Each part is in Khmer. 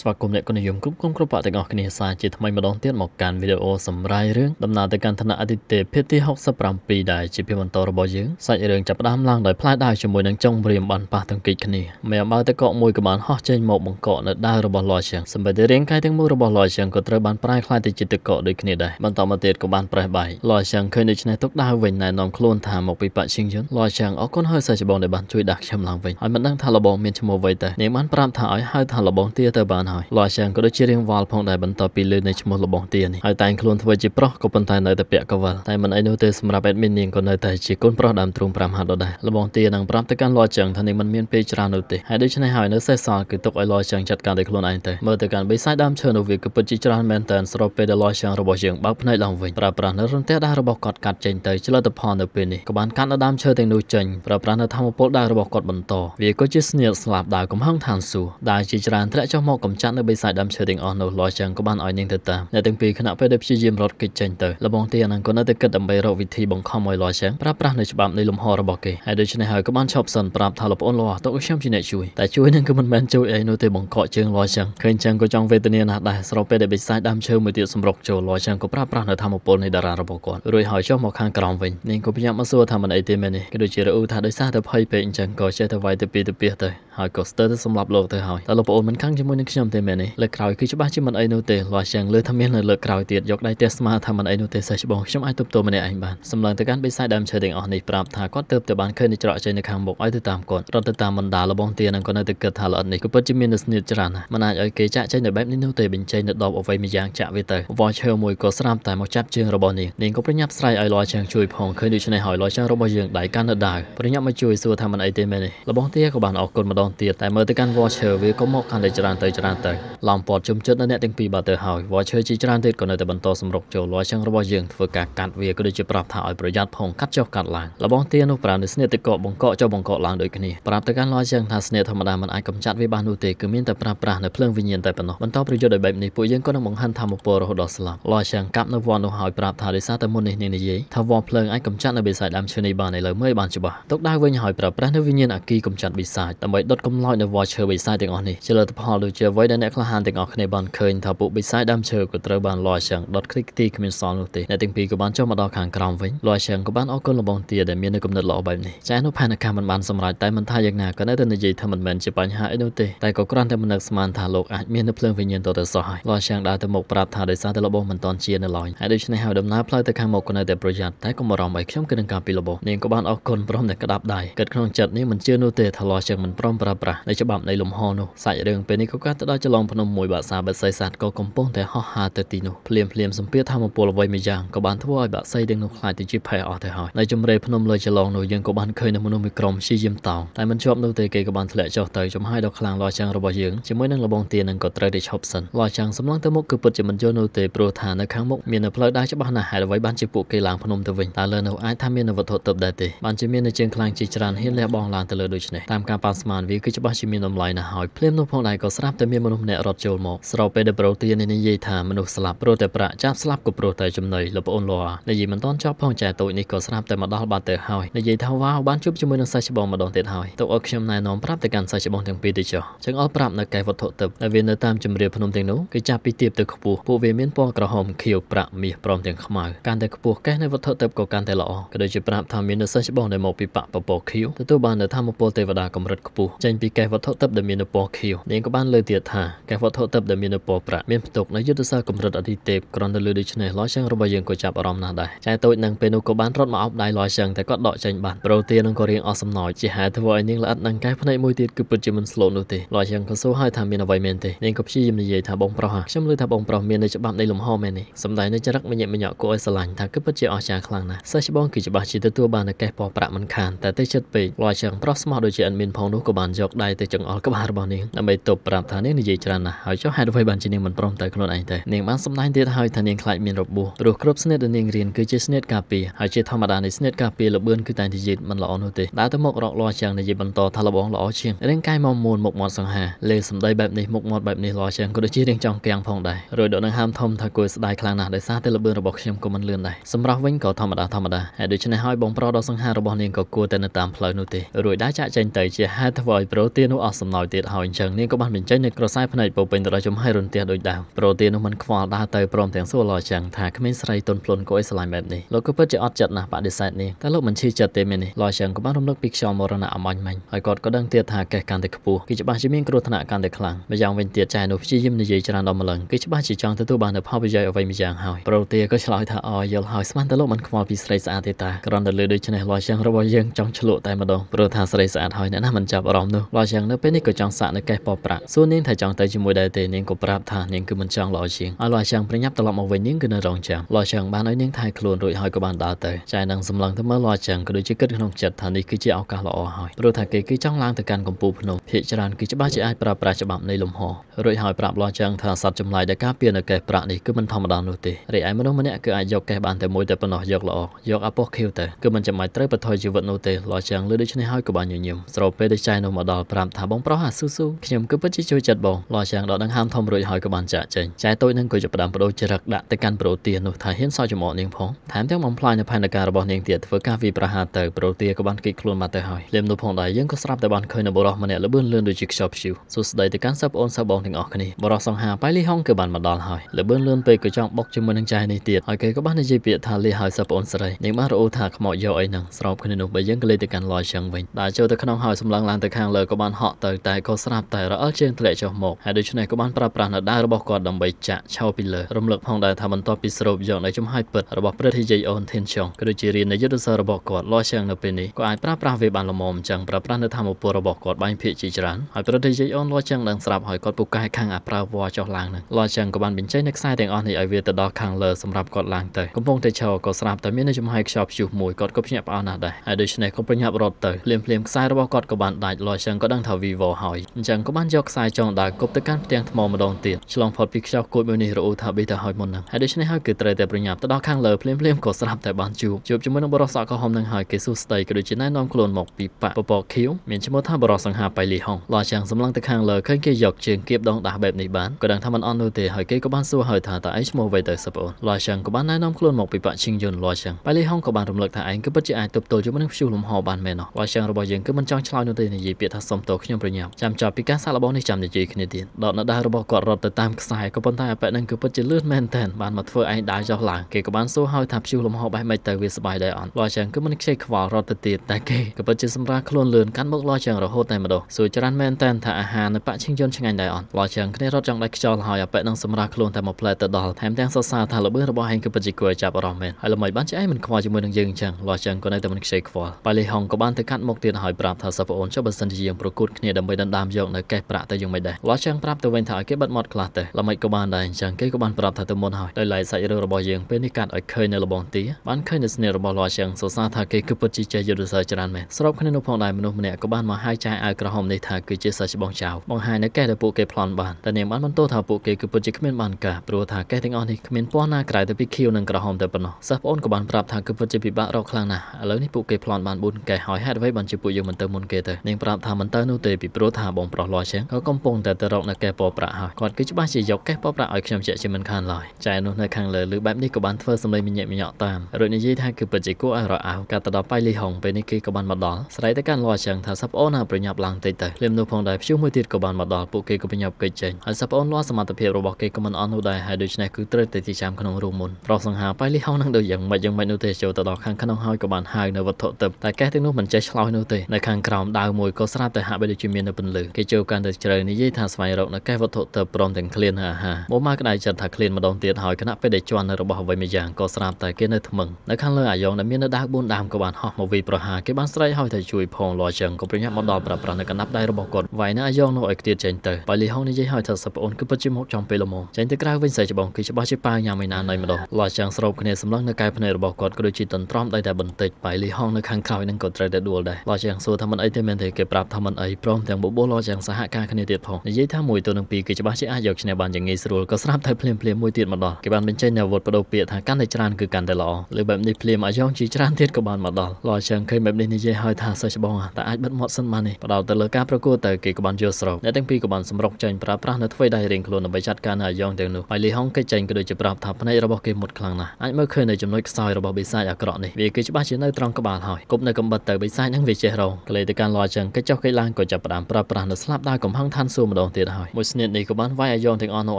ស្វាគមន៍អ្នកគណនិយមគ្រប់គ្រងគ្រប់បកទាំងអស់គ្នាសាជាថ្មីម្ដងទៀតមកកាន់វីដេអូសម្រាយរឿងដំណើរទៅកាន់ឋានៈអតិទេពភាគទី67ដែលជាភាគបន្តរបស់យើងសាច់រឿងចាប់ផ្ដើមឡើងដោយផ្លែដាវជាមួយនឹងចុងព្រាមបានប៉ះទង្គិចគ្នាមេអំបើតកកមួយក៏បានហោះចេញមកបង្កកនៅដាវរបស់លោជាងសម្បត្តិរាងកាយទាំងមូលរបស់លោជាងក៏ត្រូវបានប្រែក្លាយទៅជាតកកដូចគ្នាដែរបន្តមកទៀតក៏បានប្រេះបាយលោជាងឃើញដូច្នេះទុកដាវវិញណែនាំខ្លួនថាមកពីបាក់ឈិងយន់លោជាងអរគុណហើយសិស្សច្បងដែលបានជួយដាស់ខ្ញុំឡើងវិញហើយមិនដឹងថាលបងមានឈ្មោះអ្វីទេនាងបានប្រាប់ថាឲ្យហៅថាលបងទាទៅបានបានហើយលោកអាចារ្យក៏ដូចជារៀងវល់ផងដែរបន្ទាប់ពីលើនៃឈ្មោះលបងទានេះហើយតែងខ្លួនធ្វើជាប្រុសក៏ប៉ុន្តែនៅតែពាក់កវលតែមិនអីនោះទេសម្រាប់ admin នាងក៏នៅតែជាកូនប្រុសដើមទ្រូង5ហាត់ដដែលលបងទានឹងប្រាប់ទៅកាន់លោកអាចារ្យថានាងមិនមានពេលច្រើននោះទេហើយដូច្នេះហើយនៅសេសសល់គឺទុកឲ្យលោកអាចារ្យចាត់ការដោយខ្លួនឯងទៅមើលទៅកាន់បិសាចដើមឈើនោះវាគឺពិតជាច្រើនមែនតើស្របពេលដែលលោកអាចារ្យរបស់យើងបើកភ្នែកឡើងវិញប្រើប្រាស់នៅរន្ទះដាស់របស់គាត់កាត់ចេញទៅឆ្លើតផលនៅពេលនេះក៏បានកាត់នៅដើមឈើទាំងនោះចេញប្រើប្រាស់នៅធម្មពលដាស់របស់គាត់បន្តវាក៏ជាស្នៀតស្លាប់ដើរកំហឹងឋានសួគ៌ដែលជាច្រើនត្រាក់ចុះមកកំកម្ចាត់នៅបិសាចដើមឈើទាំងអស់នោះលោចឹងក៏បានឲ្យនាងទៅតាមអ្នកទាំងពីរខណៈពេលដែលព្យាយាមរត់គេចចេញទៅលបងទីអានឹងក៏នៅតែគិតដើម្បីរកវិធីបង្ខំឲ្យលោចឹងប្រើប្រាស់នៅច្បាប់នៃលំហរបស់គេហើយដូច្នេះហើយក៏បានឈប់សិនប្រាប់ថាលោកប្អូនលោតើខ្ញុំជាអ្នកជួយតែជួយនឹងក៏មិនមែនជួយអីនោះទេបង្កក់ជើងលោចឹងឃើញចឹងក៏ចង់វេទនាណាស់ដែរស្របពេលដែលបិសាចដើមឈើមួយទៀតសម្រុកចូលលោចឹងក៏ប្រើប្រាស់នៅធម្មពលនៃតារារបស់គាត់រួចហើយចុះមកខាងក្រោមវិញនាងក៏ប្រញាប់មកសួរថាមិនអីទេមែននេះក៏ដូចជារអ៊ូថាដោយសារតែភ័យពេកអញ្ចឹងក៏ចេះតែវាយទៅពីទៅពីទៅហើយក៏ស្ទើរតែសម្លាប់លោកទៅហើយតែលោកប្អូនមិនខឹងជាមួយនឹងខ្ញុំទេមែននេះលើកក្រោយគឺច្បាស់ជាមិនអីនោះទេលាស់យ៉ាងលើថាមាននៅលើកក្រោយទៀតយកដៃទះស្មាថាមិនអីនោះទេសេះច្បងខ្ញុំអាចទប់ទល់ម្នាក់ឯងបានសម្លឹងទៅកាន់បិសាចដើមឈើទាំងអស់នេះប្រាប់ថាគាត់ទៅទៅបានឃើញនឹងច្រកចេញនៅខាងមុខឲ្យទៅតាមគាត់រត់ទៅតាមបណ្ដាលបងទានឹងក៏នៅតែគិតថាល្អិតនេះក៏ពិតជាមាននស្សនីយច្រើនណាស់មិនអាចឲ្យគេចាក់ចេញនៅបែបនេះនោះទេបញ្ចេញនៅដបអ្វីមួយយ៉ាងចាក់វាទៅវ៉ាឈើមួយក៏ស្រាប់តែមកចាប់ជើងរបស់នាងនាងក៏ប្រញាប់ស្រែកឲ្យលាស់ជាងជួយផងឃើញដូច្នេះហើយលាស់ជាងរបស់យើងដៃកាន់នៅដាវប្រញាប់មកជួយសួរថាមិនអីទេមែននេះលបងទាក៏បានអរគុណម្ដងទៀតតែមើលទៅកាន់វ៉ាឈើវាក៏មកកាន់តែច្រើនទៅច្រច្រើនទៅឡំព័ទ្ធជុំចិត្តនៅអ្នកទាំងពីរបាត់ទៅហើយ Watcher ជាច្រើនទៀតក៏នៅតែបន្តសម្រុកចូលលួចចឹងរបស់យើងធ្វើការកាត់វាក៏ដូចជាប្រាប់ថាឲ្យប្រយ័ត្នផងកាត់ចុះកាត់ឡើងលបងទានោះប្រាណនៅស្នេហ៍តិកកបង្កកចុះបង្កកឡើងដូចគ្នាប្រាប់ទៅកាន់លួចចឹងថាស្នេហ៍ធម្មតាមិនអាចកំចាត់វាបាននោះទេគឺមានតែប្រាប្រាស់នៅភ្លើងវិញ្ញាណតែប៉ុណ្ណោះបន្តប្រយុទ្ធដោយបែបនេះពួកយើងក៏នឹងបង្ហាញធម្មពលរហូតដល់ស្លាប់លួចចឹងកាប់នៅវ័ននោះហើយប្រាប់ថាដោយសារតែមុននេះនាងនិយាយថាវ័នភ្លើងអាចកំចាត់នៅបិសាចដើមឈើនេះបានឥឡូវមើលបានច្បាស់ទុកដើរវិញហើយប្រើប្រាស់នៅវិញ្ញាណអគីកំចាត់បិសាចដើម្បីដុតកំឡោចនៅវ័នឈើបិសាចទាំងអស់នេះជាលទ្ធផលដូចជាអ្វីដែលអ្នកក្លាហានទាំងអស់គ្នាបានឃើញថាពួកបិសាចដើមឈើក៏ត្រូវបានលយឆឹងដុតខ្ទេចខ្ទីគ្មានសល់នោះទេអ្នកទាំងពីរក៏បានចុះមកដល់ខាងក្រោមវិញលយឆឹងក៏បានអរគុណលបងទាដែលមាននៅគំនិតល្អបែបនេះចានោះផែនការមិនបានសម្រេចតែមិនថាយ៉ាងណាក៏នៅតែនិយាយថាមិនមែនជាបញ្ហាអីនោះទេតែក៏គ្រាន់តែមិននឹកស្មានថាលោកអាចមាននៅភ្លើងវិញ្ញាណតទៅសោះហើយលយឆឹងដើរទៅមុខប្រាប់ថាដោយសារតែលបងមិនតន់ជានៅឡើយហើយដូច្នេះហើយដំណើរផ្លូវទៅខាងមុខក៏នៅតែប្រយ័ត្នតែកុំបារម្ភអីខ្ញុំគឺនឹងការពីលបងនាងក៏បានអរគុណព្រមទាំងក្តាប់ដៃគិតក្នុងចិត្តនាងមិនជឿនោះទេថាលយឆឹងមិនព្រមប្រើប្រាស់នៃច្បាប់នៃលំហនោះសាច់រឿងពេលនេះក៏កើតទៅដល់ចន្លងភ្នំមួយបាក់សាបិសីសាទក៏កំពុងតែហោះហើរទៅទីនោះភ្លាមភ្លាមសម្ពាធធម្មពលអ្វីមួយយ៉ាងក៏បានធ្វើឲ្យបាក់សីទាំងនោះខ្លាចទៅជាភ័យអស់ទៅហើយនៅជំរេភ្នំលើចន្លងនោះយើងក៏បានឃើញនៅមនុស្សមួយក្រុមព្យាយាមតោងតែមិនជាប់នោះទេគេក៏បានធ្លាក់ចុះទៅចំហាយដល់ខ្លាំងលោចាំងរបស់យើងជាមួយនឹងលបងទានឹងក៏ត្រូវតែឈប់សិនលោចាំងសម្លឹងទៅមុខគឺពិតជាមិនយល់នោះទេព្រោះថានៅខាងមុខមាននៅផ្លូវដែលច្បាស់ណាស់ហើយអ្វីបានជាពួកគេឡើងភ្នំទៅវិញតើលើនោះអាចថាមានវត្ថុទើបដែរទេបានជាមាននៅជើងខ្លាំងជាច្រើនហ៊ានលះបង់ឡើងទៅលើដូច្នេះតាមការប៉ាន់ស្មានវាគឺច្បាស់ជាមានតម្លៃណាស់ហើយភ្លាមនោះផងដែរក៏ស្រាប់តែមានមនុស្សម្នាក់រត់ចូលមកស្របពេលដែលប្រូទាននិយាយថាមនុស្សស្លាប់ព្រោះតែប្រាក់ចាប់ស្លាប់ក៏ព្រោះតែចំណីលប្អូនលွာនិយាយមិនទាន់ចប់ផងចែតូចនេះក៏ស្រាប់តែមកដល់បាត់ទៅហើយនិយាយថាវ៉ាវបានជួបជាមួយនឹងសាច់ច្បងម្ដងទៀតហើយទុកឲ្យខ្ញុំណែនាំប្រាប់ទៅកាន់សាច់ច្បងទាំងពីរទៅចុះចឹងអស់ប្រាប់នៅកែវត្ថុទឹកដែលវានៅតាមជំរាលភ្នំទាំងនោះគឺចាប់ពីទាបទៅខ្ពស់ពួកវាមានពណ៌ក្រហមខៀវប្រាក់មាសព្រមទាំងខ្មៅកាន់តែខ្ពស់កេះនៃវត្ថុទឹកក៏កាន់តែល្អក៏ដូចជាប្រាប់ថាមាននៅសិស្សច្បងដែលមកពីបកពពកខៀវទទួលបាននៅធម្មពលទេវតាកម្រិតខ្ពស់ចេញពីកេះវត្ថុទឹកដែលមានពណ៌ខៀវនាងក៏បានលើទៀតថាការវត្ថុទិបដែលមានពណ៌ប្រាក់មានផ្ទុកនៅយុទ្ធសាស្ត្រកម្រិតអតិទេពគ្រាន់តែលើដូច្នេះឡាយឆាំងរបស់យើងក៏ចាប់អារម្មណ៍ណាស់ដែរចែតូចនឹងពេលនោះក៏បានរត់មកអោបដៃឡាយឆាំងតែគាត់ដកចេញបានប្រូទៀនឹងក៏រៀងអស់សំណោចជាហេតុធ្វើឲ្យនាងល្អិតនឹងកែភ្នែកមួយទៀតគឺពិតជាមិនស្លូតនោះទេឡាយឆាំងក៏សួរឲ្យថាមានអ្វីមែនទេនាងក៏ព្យាយាមនិយាយថាបងប្រុសខ្ញុំឮថាបងប្រុសមាននៅច្បាប់នៃលំហមែននេះសម្ដែងនៅចរិតមញាក់មញាក់គួរឲ្យស្រឡាញ់ថាគឺពិតជាអស្ចារ្យខ្លាំងណាស់សិស្សច្បងគឺច្បាស់ជាទទួលបានតែកេះពណ៌ប្រាក់មិនខានតែទៅចិត្តពេកឡាយឆាំងប្រុសស្មោះដូចជាអត់មានផងនោះក៏បានយកដៃទៅចង្អុលក្បាលរបស់នាងដើម្បីទប់ប្រាប់ថានាងងនិយាយច្រើនណាស់ហើយចុះហេតុអ្វីបានជានាងមិនព្រមទៅខ្លួនឯងទេនាងបានសម្ដែងទៀតហើយថានាងខ្លាចមានរបួសព្រោះគ្រប់ស្នេហ៍ដែលនាងរៀនគឺជាស្នេហ៍ការពារហើយជាធម្មតានៃស្នេហ៍ការពារលបឿនគឺតែនិយាយមិនល្អនោះទេដើរទៅមករកលាស់ជាងនិយាយបន្តថាលបងល្អជាងរាងកាយមកមួនមុខមាត់សង្ហាលេសម្ដីបែបនេះមុខមាត់បែបនេះល្អជាងក៏ដូចជារាងចង់កៀងផងដែររួចដកនឹងហាមធំថាគួរស្ដាយខ្លាំងណាស់ដោយសារតែលបឿនរបស់ខ្ញុំក៏មិនលឿនដែរសម្រាប់វិញក៏ធម្មតាធម្មតាហើយដូច្នេះហើយបងប្រុសដ៏សង្ហារបស់នាងក៏គួរតែនៅតាមផ្លូវនោះទេរួចដើរចាក់ចែងទៅជាហេតុធ្វើឲ្យប្រូទានោះអស់សំណោយទៀតហើយអញ្ចឹងនាងក៏បានបញ្ចេញនៅក្រក្រសែភ្នែកពោពេញទៅដោយចំហាយរន្ទះដូចដើមប្រូទានោះមិនខ្វល់ដើរទៅព្រមទាំងសួរលោកចឹងថាគ្មានស្រីទុនភ្លុនកុអីស្រឡាញ់បែបនេះលោកក៏ពិតជាអត់ចិត្តណាស់បដិសេធនេះតែលោកមិនឈឺចិត្តទេមែននេះលោកចឹងក៏បានរំលឹកពីខ្យល់មរណៈអមាញ់មិញហើយគាត់ក៏ដឹងទៀតថាកេះកាន់តែខ្ពស់គឺច្បាស់ជាមានគ្រោះថ្នាក់កាន់តែខ្លាំងម្យ៉ាងវិញទៀតចែនោះព្យាយាមនិយាយច្រើនដល់ម្លឹងគឺច្បាស់ជាចង់ទទួលបាននូវផលប្រយោជន៍អ្វីម្យ៉ាងហើយប្រូទាក៏ឆ្លើយថាអយល់ហើយស្មានតែលោកមិនខ្វល់ពីស្រីស្អាតទេតាគ្រាន់តែលើដូច្នេះលោកចឹងរបស់យើងចង់ឆ្លក់តែម្ដងព្រោះថាស្រីស្អាតហើយអ្នកណាមិនចាប់អារម្មណ៍នោះលោកចឹងនៅពេលនេះក៏ចង់សាក់នៅកេះប៉ប្រាក់សួរនាងថាចង់ទៅជាមួយដែរទេនាងក៏ប្រាប់ថានាងគឺមិនចង់ល្អជាងឲ្យលោកអាចាងប្រញាប់ត្រឡប់មកវិញនាងគឺនៅរងចាំលោកអាចាងបានឲ្យនាងថែខ្លួនរួចហើយក៏បានដើរទៅចែនឹងសម្លឹងទៅមើលលោកអាចាងក៏ដូចជាគិតក្នុងចិត្តថានេះគឺជាឱកាសល្អហើយព្រោះថាគេគឺចង់ឡើងទៅកាន់កំពូលភ្នំភាគច្រើនគឺច្បាស់ជាអាចប្រើប្រាស់ច្បាប់នៃលំហរួចហើយប្រាប់លោកអាចាងថាសត្វចម្លែកដែលការពារនៅកេះប្រាក់នេះគឺមិនធម្មតានោះទេរីឯមនុស្សម្នាក់គឺអាចយកកេះបានតែមួយតែប៉ុណ្ណោះយកល្អយកអាពោះខៀវទៅគឺមិនចាំបាច់ត្រូវបថយជីវិតនោះទេលោកអាចាងលើដូច្នេះហើយក៏បានញញឹមស្រោពេលដែលចែនឹងមកដល់ប្រាប់ថាបងប្រុសអាស៊ូស៊ូខ្ញុំគឺពិតជាចូលចិត្តចិត្តបងលោះយ៉ាងដល់ដឹងហាមធំរួចហើយក៏បានចាក់ចេញចែតូចនឹងក៏ចាប់ផ្ដើមបដូរចរិតដាក់ទៅកាន់ប្រូទានោះថាហ៊ានសោចំអកនាងផងថែមទាំងបំផ្លាញនៅផែនការរបស់នាងទៀតធ្វើការវាយប្រហារទៅប្រូទាក៏បានគេចខ្លួនមកទៅហើយលឹមនោះផងដែរយើងក៏ស្រាប់តែបានឃើញនៅបរិះម្នាក់លបឿនលឿនដូចជាខ្យល់ព្យុះសួស្ដីទៅកាន់សិស្សប្អូនសិស្សបងទាំងអស់គ្នាបរិះសង្ហាបៃលីហុងក៏បានមកដល់ហើយលបឿនលឿនពេកក៏ចង់បុកជាមួយនឹងចែនេះទៀតហើយគេក៏បាននិយាយពាក្យថាលីហើយសិស្សប្អូនស្រីនាងបានរអូថាខ្មោចយកអីហ្នឹងស្របគ្នានោះបើយើងក៏លេទៅកាន់លយជាងវិញដើរចូលទៅក្នុងហើយសម្លឹងឡើងទៅខាងលើក៏បានហក់ទៅតែក៏ស្រាប់តែរអិលជើងធ្លាក់ចុះមកហើយដូច្នេះក៏បានប្រើប្រាស់នៅដៅរបស់គាត់ដើម្បីចាក់ឆោពីលើរំលឹកផងដែរថាបន្ទាប់ពីស្រូបយកនៅចំហាយពិតរបស់ព្រឹទ្ធាយាយអូនធានចុងក៏ដូចជារៀននៅយុទ្ធសាស្ត្ររបស់គាត់លោឆាងនៅពេលនេះក៏អាចប្រើប្រាស់វាបានល្មមអញ្ចឹងប្រើប្រាស់នៅធម្មពលរបស់គាត់បាញ់ភាកជាច្រើនហើយព្រឹទ្ធាយាយអូនលោឆាងនឹងស្រាប់ហើយគាត់ពូកែខាងអាប្រើវ៉ាចុះឡើងនឹងលោឆាងក៏បានបញ្ចេញនៅខ្សែទាំងអស់នេះឲ្យវាទៅដល់ខាងលើសម្រាប់គាត់ឡើងទៅកំពុងតែឈរក៏ស្រាប់តែមាននៅចំហាយខ្យល់ព្យុះមួយគាត់ក៏ភ្ញាក់ផ្អើលណាស់ដែរហើយដូច្នេះក៏ប្រញាប់រត់ទៅភ្លាមៗខ្សែរបស់គាត់ក៏បានដាច់លោឆាងក៏ដឹងថាវីវ៉ហើយអញ្ចឹងក៏បានយកខ្សែចងបណ្ដើរគប់ទៅកាន់ផ្ទាំងថ្មម្ដងទៀតឆ្លងផុតពីខ្យល់គួចមួយនេះរអ៊ូថាប៊ីទៅហើយមុនហ្នឹងហើយដូច្នេះហើយគឺត្រូវតែប្រញាប់ទៅដល់ខាងលើភ្លាមភ្លាមក៏ស្រាប់តែបានជួបជួបជាមួយនឹងបរិស័កក្រហមនឹងហើយគេសួស្ដីក៏ដូចជាណែនាំខ្លួនមកពីប៉ពពកខៀវមានឈ្មោះថាបរិសង្ហាបៃលីហុងលោះចាំងសម្លឹងទៅខាងលើឃើញគេយកជើងគៀបដងដាស់បែបនេះបានក៏ដឹងថាមិនអន់នោះទេហើយគេក៏បានសួរហើយថាតើឯងឈ្មោះអ្វីទៅសិបអូនលោះចាំងក៏បានណែនាំខ្លួនមកពីប៉ឈិងយុនលោះចាំងបៃលីហុងក៏បានរំលឹកថាឯងគឺពិតជាអាចទប់ទល់ជាមួយនឹងព្យុះលំហបានមែននោះលោះចាំងរបស់យើងគឺមិនចង់ឆ្លើយនោះទេនិយាយពាក្យថាសុំទោសខ្ញុំប្រញាប់ចាំចប់ពីការសាកល្បងនេះចាំនិយាយយគ្នាទៀតដកនៅដៃរបស់គាត់រត់ទៅតាមខ្សែក៏ប៉ុន្តែអប៉ិនឹងគឺពិតជាលឿនមែនទែនបានមកធ្វើឯងដើរចុះឡើងគេក៏បានសួរហើយថាព្យុះលំហបែបម៉េចទៅវាសบายដែរអត់លោចឹងគឺមិនខ្ចីខ្វល់រត់ទៅទៀតតែគេក៏ពិតជាសម្រាប់ខ្លួនលឿនកាន់មុខលោចឹងរហូតតែម្ដងសួរច្រើនមែនទែនថាអាហារនៅប៉ឈិងយន់ឆ្ងាញ់ដែរអត់លោចឹងគ្នារត់ចង់ដាច់ខ្យល់ហើយអប៉ិនឹងសម្រាប់ខ្លួនតែមួយផ្លែទៅដល់ថែមទាំងសរសើរថាល្បឿនរបស់ឯងគឺពិតជាគួរឲ្យចាប់អារម្មណ៍មែនហើយល្មៃបានជាឯងមិនខ្វល់ជាមួយនឹងយើងចឹងលោចឹងក៏នៅតែមិនខ្ចីខ្វល់ប៉ៃលីហុងក៏បានទៅកាត់មុខទៀតហើយប្រាប់ថាសិស្សប្អូនចុះបើសិនជាយើងប្រកួតគ្នាដើម្បីដណ្ដើមយកនៅកេះប្រាក់ទៅយើងមិនដែរលាស់ចឹងប្រាប់ទៅវិញថាឲ្យគេបិទមាត់ខ្លះទៅល្មិចក៏បានដែរអញ្ចឹងគេក៏បានប្រាប់ថាទៅមុនហើយដោយឡែកសាច់រឿងរបស់យើងពេលនេះកាត់ឲ្យឃើញនៅលបងទាបានឃើញនៅស្នេហ៍របស់លាស់ចឹងសរសើរថាគេគឺពិតជាចេះយុទ្ធសាស្ត្រច្រើនមែនស្របគ្នានោះផងដែរមនុស្សម្នាក់ក៏បានមកហៅចាយអាវក្រហមនេះថាគឺជាសាច់ច្បងចៅបង្ហាញនៅកេះដែលពួកគេប្លន់បានតែនាងបានបន្តថាពួកគេគឺពិតជាគ្មានបានការព្រោះថាកេះទាំងអស់នេះគ្មានពណ៌ណាក្រៅទៅពីខៀវនិងក្រហមតែប៉ុណ្ណោះសិស្សប្អូនក៏បានប្រាប់ថាគឺពិតជាពិបាករកខ្លាំងណាស់ឥឡូវនេះពួកគេប្លន់បាន4កេះហើយហេតុអ្វីបានជាពួកយើងមិនទៅមុនគេទៅនាងប្រាប់ថាមិនទៅនោះទេពីព្រោះថាបងប្រុសលាស់ចឹងក៏កំពុងតែទៅរកនៅកេះពណ៌ប្រាក់ហើយគាត់គឺច្បាស់ជាយកកេះពណ៌ប្រាក់ឲ្យខ្ញុំជាជាមិនខានឡើយចែនោះនៅខាងលើឬបែបនេះក៏បានធ្វើសម្លេងមញញក់តាមរួចនិយាយថាគឺពិតជាគួរឲ្យរអោការទៅដល់ប៉ៃលីហុងពេលនេះគេក៏បានមកដល់ស្រ័យទៅកាន់លោអញ្ចឹងថាសាប់អូនណាប្រញាប់ឡើងតិចទៅភ្លាមនោះផងដែរព្យុះមួយទៀតក៏បានមកដល់ពួកគេក៏ប្រញាប់គេចចេញហើយសាប់អូនលោសមត្ថភាពរបស់គេក៏មិនអន់នោះដែរហើយដូច្នេះគឺត្រូវតែទីចាំក្នុងរូងមុនប្រុសសង្ហាប៉ៃលីហុងនឹងដូចយ៉ាងម៉េចយ៉ាងម៉េចនោះទេចូលទៅដល់ខាងក្នុងហើយក៏បានហៅនៅវត្ថុទឹកតែកេះទាំងនោះមិនចេះឆ្លោយនោះទេនៅខាងក្រោមដាវមួយក៏ស្រាប់តែហាក់បីដូចជាមាននៅពន្លឺគេចូលកាន់តែជ្រៅនិយាយថាស្វែងរកនៅកេះវត្ថុទៅព្រមទាំងឃ្លានអាហារមកមកក្តៅចិត្តថាឃ្លានម្ដងទៀតហើយគណៈពេលដែលជន់របស់អ្វីមួយយ៉ាងក៏ស្រាប់តែគេនៅថ្មឹងនៅខាងលើអាយ៉ងដែលមាននៅដាវ4ដាមក៏បានហោះមកវាយប្រហារគេបានស្រែកហើយថាជួយផងលោចឹងក៏ប្រញាប់មកដល់ប្រាប្រាស់នៅកណ្ដាប់ដៃរបស់គាត់វាយនៅអាយ៉ងនោះឲ្យខ្ទាតចេញទៅប៉ៃលីហុងនិយាយហើយថាសិបប្អូនគឺពិតជាមកចំពេលល្មមចេញទៅក្រៅវិញស្រីច្បងគឺច្បាស់ជាប៉ាញ៉ាំឯណាណៃម្ដងលោចឹងស្រោបគ្នាសម្លឹងនៅកែភ្នែករបស់គាត់ក៏ដូចជាតន្ទ្រាំដៃតែបន្តិចប៉ៃលីហុងនៅខាងក្រោយនឹងក៏ត្រូវតែដួលដែរលោចឹងសួរថាមិនអីទេមែនទេគេប្រាប់ថាមិនអីព្រមទាំងបបោលោចឹងសហការគ្នាទៀតផងនិយាយថាមួយទៅនឹងពីរគឺច្បាស់ជាអាចយកឈ្នះបានយ៉ាងងាយស្រួលក៏ស្រាប់តែភ្លាមភ្លាមមួយទៀតមកដល់គេបានបញ្ចេញអាវុធបដូរពាក្យថាកាន់តែច្រើនគឺកាន់តែល្អលើបែបនេះភ្លាមអាយ៉ងជាច្រើនទៀតក៏បានមកដល់លោជើងឃើញបែបនេះនិយាយឲ្យថាសិស្សច្បងតែអាចបិទមាត់សិនបាននេះបដោតទៅលើការប្រកួតទៅគេក៏បានយល់ស្របអ្នកទាំងពីរក៏បានសម្រុកចេញប្រើប្រាស់នៅធ្វើដៃរៀងខ្លួនដើម្បីចាត់ការនៅអាយ៉ងទាំងនោះហើយលីហុងគេចេញក៏ដូចជាប្រាប់ថាភ្នែករបស់គេមុតខ្លាំងណាស់អាចមើលឃើញនៅចំណុចខ្សោយរបស់បិសាចអាក្រក់នេះវាគឺច្បាស់ជានៅត្រង់ក្បាលហើយគប់នៅកំបិតទៅបិសាចនឹងវាចេះរងក្លេទៅកាន់លោជើងគេចុះគេឡើងក៏ចាប់ផ្ដើមប្រើប្រាស់នៅស្លាប់ដៅកំហឹងឋានសួម្ដងទៀតហើយមួយស្នៀតនេះក៏បានវាយអាយ៉ងទាំងអស់នោះ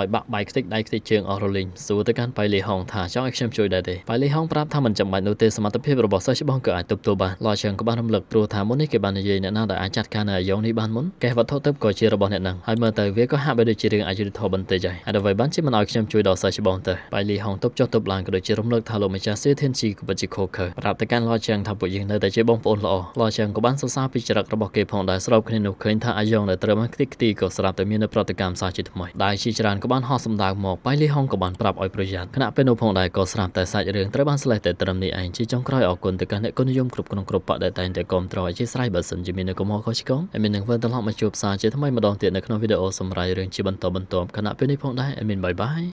ឲ្យបាក់បែកខ្ទេចដៃខ្ទេចជើងអស់រលីងសួរទៅកាន់ប៉ៃលីហុងថាចង់ឲ្យខ្ញុំជួយដែរទេប៉ៃលីហុងប្រាប់ថាមិនចាំបាច់នោះទេសមត្ថភាពរបស់សិស្សច្បងក៏អាចទប់ទល់បានលោជើងក៏បានរំលឹកព្រោះថាមុននេះគេបាននិយាយអ្នកណាដែលអាចចាត់ការនៅអាយ៉ងនេះបានមុនកេះវត្ថុទើបក៏ជារបស់អ្នកនឹងហើយមើលទៅវាក៏ហាក់បីដូចជារឿងអយុត្តិធម៌បន្តិចហើយហើយអ្វីបានជាមិនឲ្យខ្ញុំជួយដល់សិស្សច្បងទៅប៉ៃលីហុងទប់ចុះទប់ឡើងក៏ដូចជារំលឹកថាលោកម្ចាស់សៀធានជីក៏ពិតជាខូខើប្រាប់ទៅកាន់លោជើងថាពួកយើងនៅតែជាបងប្អូនល្អលោជើងក៏បានសរសើរពីចរិតរបស់គេផងដែរស្របគ្នានោះឃើញថាអាយ៉ងដែលត្រូវបានខ្ទេចខ្ទីក៏ស្រាប់តែមាននៅប្រតិកម្មសាសជាថ្មីដែលជាច្រើនក៏បានហោះសម្ដៅមកបៃលីហុងក៏បានប្រាប់ឲ្យប្រយ័ត្នខណៈពេលនោះផងដែរក៏ស្រាប់តែសាច់រឿងត្រូវបានស្លេះតែត្រឹមនេះឯងជាចុងក្រោយអរគុណទៅកាន់អ្នកគុណនិយមគ្រប់ក្នុងគ្រប់បកដែលតែងតែគ្រប់ត្រអធិស្ស្រ័យបើសិនជាមាននៅកុំខុសឆ្គងអេមីននឹងវិលត្រឡប់មកជួបសារជាថ្មីម្ដងទៀតនៅក្នុងវីដេអូសម្រាប់រឿងជាបន្តបន្ទាប់ខណៈពេលនេះផងដែរអេមីនបាយបាយ